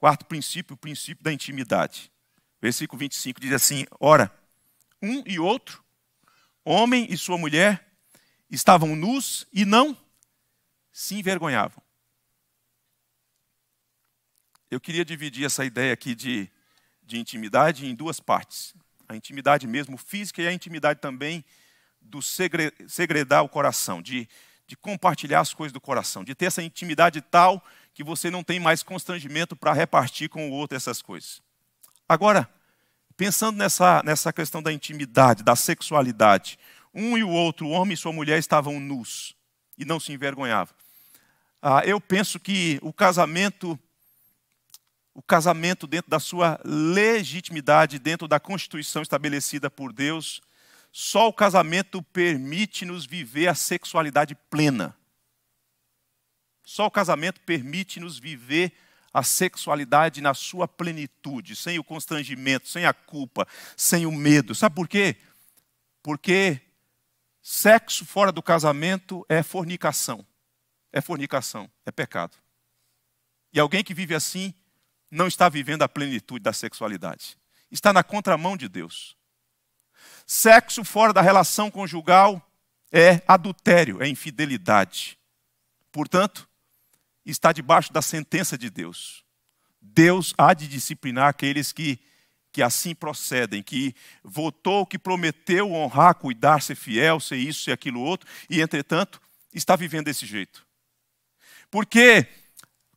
Quarto princípio, o princípio da intimidade. Versículo 25 diz assim: Ora, um e outro, homem e sua mulher, estavam nus e não se envergonhavam. Eu queria dividir essa ideia aqui de, de intimidade em duas partes. A intimidade mesmo física e a intimidade também do segredar o coração, de de compartilhar as coisas do coração, de ter essa intimidade tal que você não tem mais constrangimento para repartir com o outro essas coisas. Agora, pensando nessa, nessa questão da intimidade, da sexualidade, um e o outro, o homem e sua mulher, estavam nus e não se envergonhavam. Ah, eu penso que o casamento, o casamento dentro da sua legitimidade, dentro da constituição estabelecida por Deus, só o casamento permite-nos viver a sexualidade plena. Só o casamento permite-nos viver a sexualidade na sua plenitude, sem o constrangimento, sem a culpa, sem o medo. Sabe por quê? Porque sexo fora do casamento é fornicação. É fornicação, é pecado. E alguém que vive assim não está vivendo a plenitude da sexualidade. Está na contramão de Deus. Sexo fora da relação conjugal é adultério, é infidelidade. Portanto, está debaixo da sentença de Deus. Deus há de disciplinar aqueles que, que assim procedem, que votou, que prometeu honrar, cuidar, ser fiel, ser isso, e aquilo outro, e entretanto está vivendo desse jeito. Porque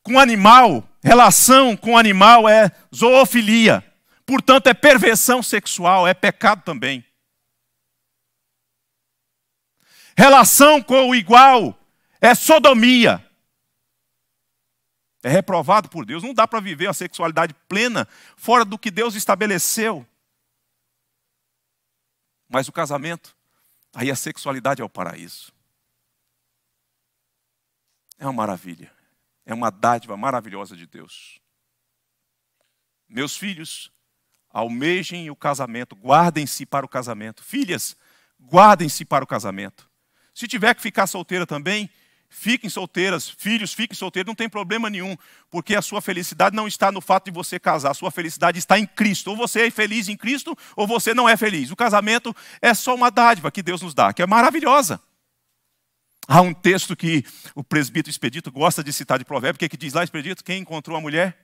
com animal, relação com animal é zoofilia portanto, é perversão sexual, é pecado também. Relação com o igual é sodomia. É reprovado por Deus. Não dá para viver a sexualidade plena fora do que Deus estabeleceu. Mas o casamento, aí a sexualidade é o paraíso. É uma maravilha. É uma dádiva maravilhosa de Deus. Meus filhos, almejem o casamento, guardem-se para o casamento. Filhas, guardem-se para o casamento. Se tiver que ficar solteira também, fiquem solteiras, filhos, fiquem solteiros, não tem problema nenhum, porque a sua felicidade não está no fato de você casar, a sua felicidade está em Cristo. Ou você é feliz em Cristo, ou você não é feliz. O casamento é só uma dádiva que Deus nos dá, que é maravilhosa. Há um texto que o presbítero Expedito gosta de citar de provérbio, que, é que diz lá, Expedito, quem encontrou a mulher?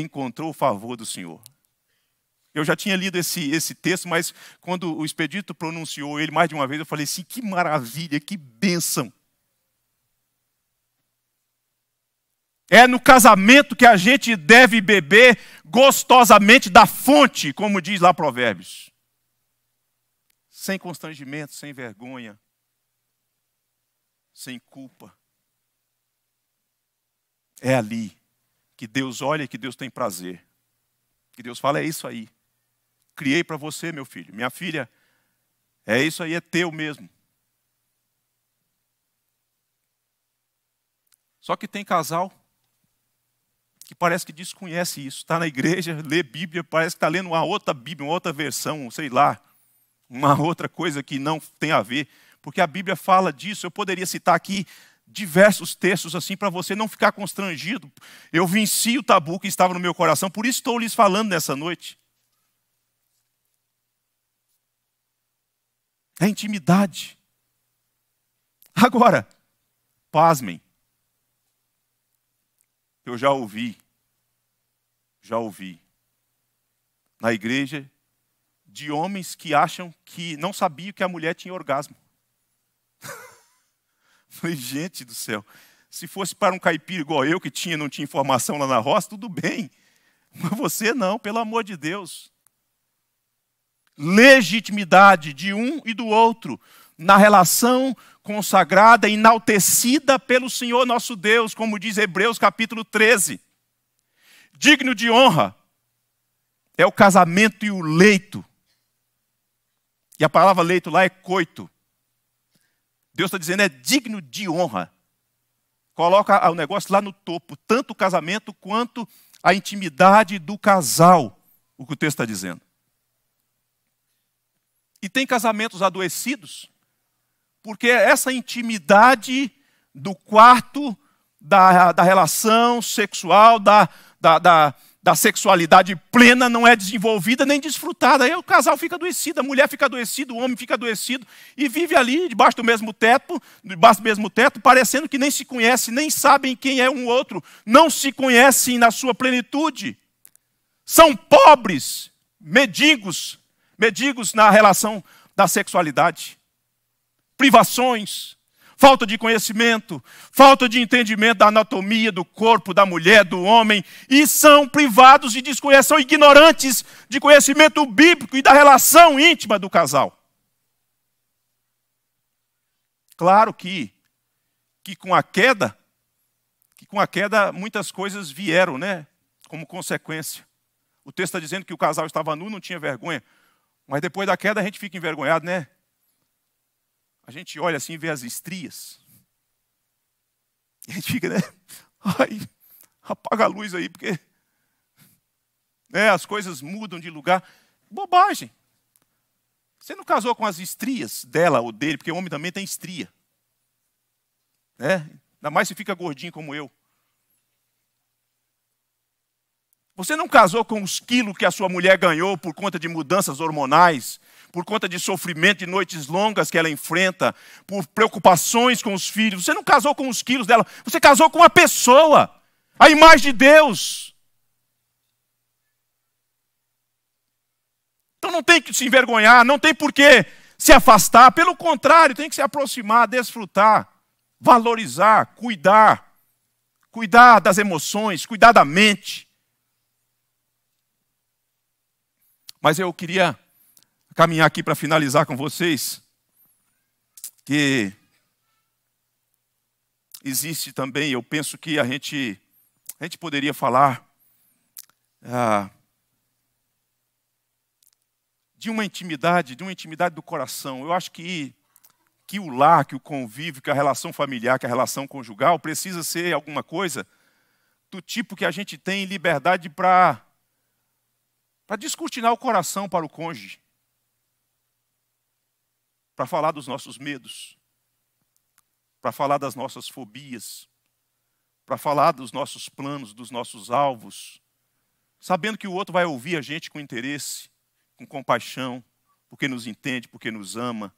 encontrou o favor do Senhor. Eu já tinha lido esse, esse texto, mas quando o expedito pronunciou ele mais de uma vez, eu falei assim: que maravilha, que bênção. É no casamento que a gente deve beber gostosamente da fonte, como diz lá Provérbios. Sem constrangimento, sem vergonha, sem culpa. É ali que Deus olha e que Deus tem prazer. Que Deus fala: é isso aí. Criei para você, meu filho, minha filha, é isso aí, é teu mesmo. Só que tem casal que parece que desconhece isso. Está na igreja, lê Bíblia, parece que está lendo uma outra Bíblia, uma outra versão, sei lá, uma outra coisa que não tem a ver. Porque a Bíblia fala disso. Eu poderia citar aqui diversos textos assim para você não ficar constrangido. Eu venci o tabu que estava no meu coração, por isso estou lhes falando nessa noite. É intimidade. Agora, pasmem. Eu já ouvi, já ouvi, na igreja, de homens que acham que não sabiam que a mulher tinha orgasmo. Falei, gente do céu, se fosse para um caipira igual eu, que tinha, não tinha informação lá na roça, tudo bem. Mas você não, pelo amor de Deus. Legitimidade de um e do outro na relação consagrada, enaltecida pelo Senhor nosso Deus, como diz Hebreus capítulo 13. Digno de honra é o casamento e o leito. E a palavra leito lá é coito. Deus está dizendo é digno de honra. Coloca o negócio lá no topo, tanto o casamento quanto a intimidade do casal, o que o texto está dizendo. E tem casamentos adoecidos, porque é essa intimidade do quarto, da, da relação sexual, da, da, da da sexualidade plena não é desenvolvida nem desfrutada. Aí o casal fica adoecido, a mulher fica adoecida, o homem fica adoecido e vive ali debaixo do mesmo teto, debaixo do mesmo teto, parecendo que nem se conhece, nem sabem quem é um outro, não se conhecem na sua plenitude. São pobres, medigos, medigos na relação da sexualidade. Privações, falta de conhecimento, falta de entendimento da anatomia do corpo da mulher, do homem, e são privados de desconhecimento, são ignorantes de conhecimento bíblico e da relação íntima do casal. Claro que, que com a queda, que com a queda muitas coisas vieram, né, como consequência. O texto está dizendo que o casal estava nu, não tinha vergonha. Mas depois da queda a gente fica envergonhado, né? a gente olha assim e vê as estrias. E a gente fica, né? Ai, apaga a luz aí, porque né, as coisas mudam de lugar. Bobagem. Você não casou com as estrias dela ou dele, porque o homem também tem estria. Né? Ainda mais se fica gordinho como eu. Você não casou com os quilos que a sua mulher ganhou por conta de mudanças hormonais, por conta de sofrimento e noites longas que ela enfrenta, por preocupações com os filhos. Você não casou com os quilos dela, você casou com uma pessoa, a imagem de Deus. Então não tem que se envergonhar, não tem por que se afastar, pelo contrário, tem que se aproximar, desfrutar, valorizar, cuidar, cuidar das emoções, cuidar da mente. Mas eu queria caminhar aqui para finalizar com vocês que existe também, eu penso que a gente, a gente poderia falar ah, de uma intimidade, de uma intimidade do coração. Eu acho que que o lar, que o convívio, que a relação familiar, que a relação conjugal precisa ser alguma coisa do tipo que a gente tem liberdade para para descortinar o coração para o cônjuge para falar dos nossos medos, para falar das nossas fobias, para falar dos nossos planos, dos nossos alvos, sabendo que o outro vai ouvir a gente com interesse, com compaixão, porque nos entende, porque nos ama,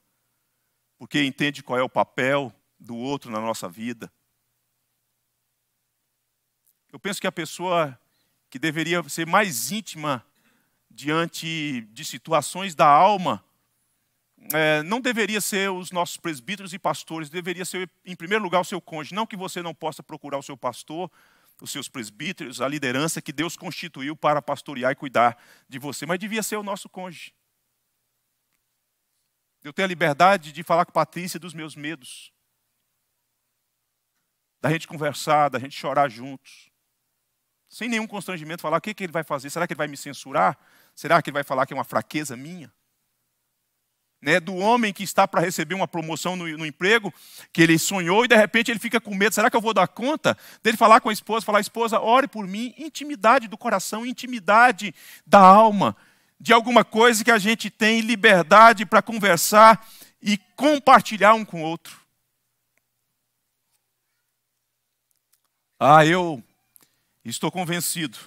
porque entende qual é o papel do outro na nossa vida. Eu penso que a pessoa que deveria ser mais íntima diante de situações da alma é, não deveria ser os nossos presbíteros e pastores, deveria ser, em primeiro lugar, o seu cônjuge. Não que você não possa procurar o seu pastor, os seus presbíteros, a liderança que Deus constituiu para pastorear e cuidar de você, mas devia ser o nosso cônjuge. Eu tenho a liberdade de falar com Patrícia dos meus medos, da gente conversar, da gente chorar juntos, sem nenhum constrangimento, falar o que, que ele vai fazer, será que ele vai me censurar? Será que ele vai falar que é uma fraqueza minha? né, do homem que está para receber uma promoção no, no, emprego, que ele sonhou e de repente ele fica com medo, será que eu vou dar conta? Dele falar com a esposa, falar, esposa, ore por mim, intimidade do coração, intimidade da alma, de alguma coisa que a gente tem liberdade para conversar e compartilhar um com o outro. Ah, eu estou convencido,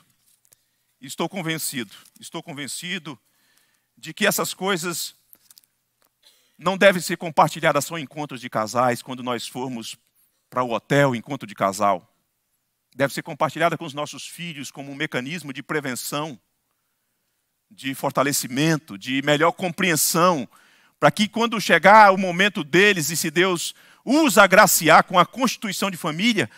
estou convencido, estou convencido de que essas coisas não deve ser compartilhada só em encontros de casais, quando nós formos para o hotel, encontro de casal. Deve ser compartilhada com os nossos filhos como um mecanismo de prevenção, de fortalecimento, de melhor compreensão, para que quando chegar o momento deles e se Deus os agraciar com a constituição de família,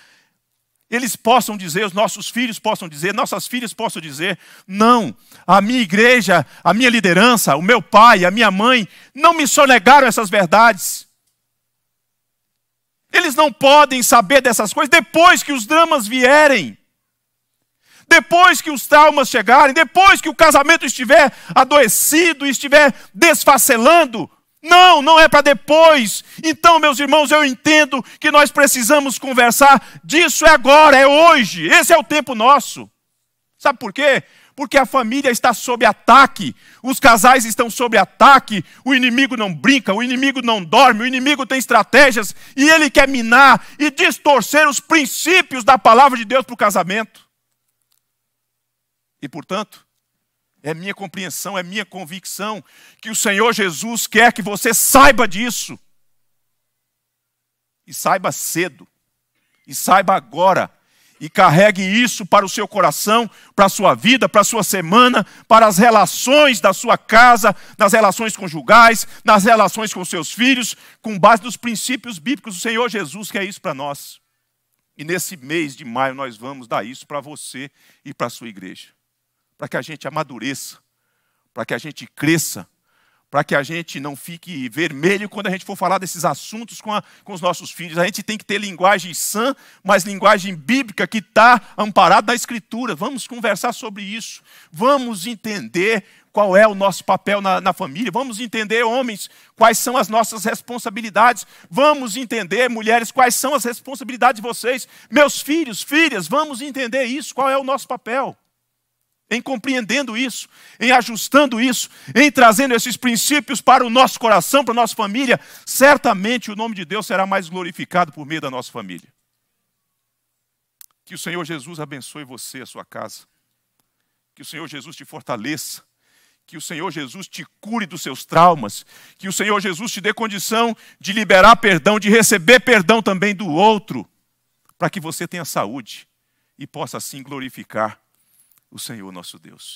eles possam dizer, os nossos filhos possam dizer, nossas filhas possam dizer: não, a minha igreja, a minha liderança, o meu pai, a minha mãe, não me sonegaram essas verdades. Eles não podem saber dessas coisas depois que os dramas vierem, depois que os traumas chegarem, depois que o casamento estiver adoecido, estiver desfacelando. Não, não é para depois. Então, meus irmãos, eu entendo que nós precisamos conversar disso é agora, é hoje. Esse é o tempo nosso. Sabe por quê? Porque a família está sob ataque, os casais estão sob ataque, o inimigo não brinca, o inimigo não dorme, o inimigo tem estratégias e ele quer minar e distorcer os princípios da palavra de Deus para o casamento. E, portanto, é minha compreensão, é minha convicção que o Senhor Jesus quer que você saiba disso. E saiba cedo. E saiba agora. E carregue isso para o seu coração, para a sua vida, para a sua semana, para as relações da sua casa, nas relações conjugais, nas relações com seus filhos, com base nos princípios bíblicos. O Senhor Jesus quer isso para nós. E nesse mês de maio nós vamos dar isso para você e para a sua igreja para que a gente amadureça, para que a gente cresça, para que a gente não fique vermelho quando a gente for falar desses assuntos com, a, com os nossos filhos. A gente tem que ter linguagem sã, mas linguagem bíblica que está amparada na Escritura. Vamos conversar sobre isso. Vamos entender qual é o nosso papel na, na, família, vamos entender, homens, quais são as nossas responsabilidades, vamos entender, mulheres, quais são as responsabilidades de vocês, meus filhos, filhas, vamos entender isso, qual é o nosso papel em compreendendo isso, em ajustando isso, em trazendo esses princípios para o nosso coração, para a nossa família, certamente o nome de Deus será mais glorificado por meio da nossa família. Que o Senhor Jesus abençoe você e a sua casa. Que o Senhor Jesus te fortaleça. Que o Senhor Jesus te cure dos seus traumas. Que o Senhor Jesus te dê condição de liberar perdão, de receber perdão também do outro, para que você tenha saúde e possa assim glorificar o Senhor nosso Deus.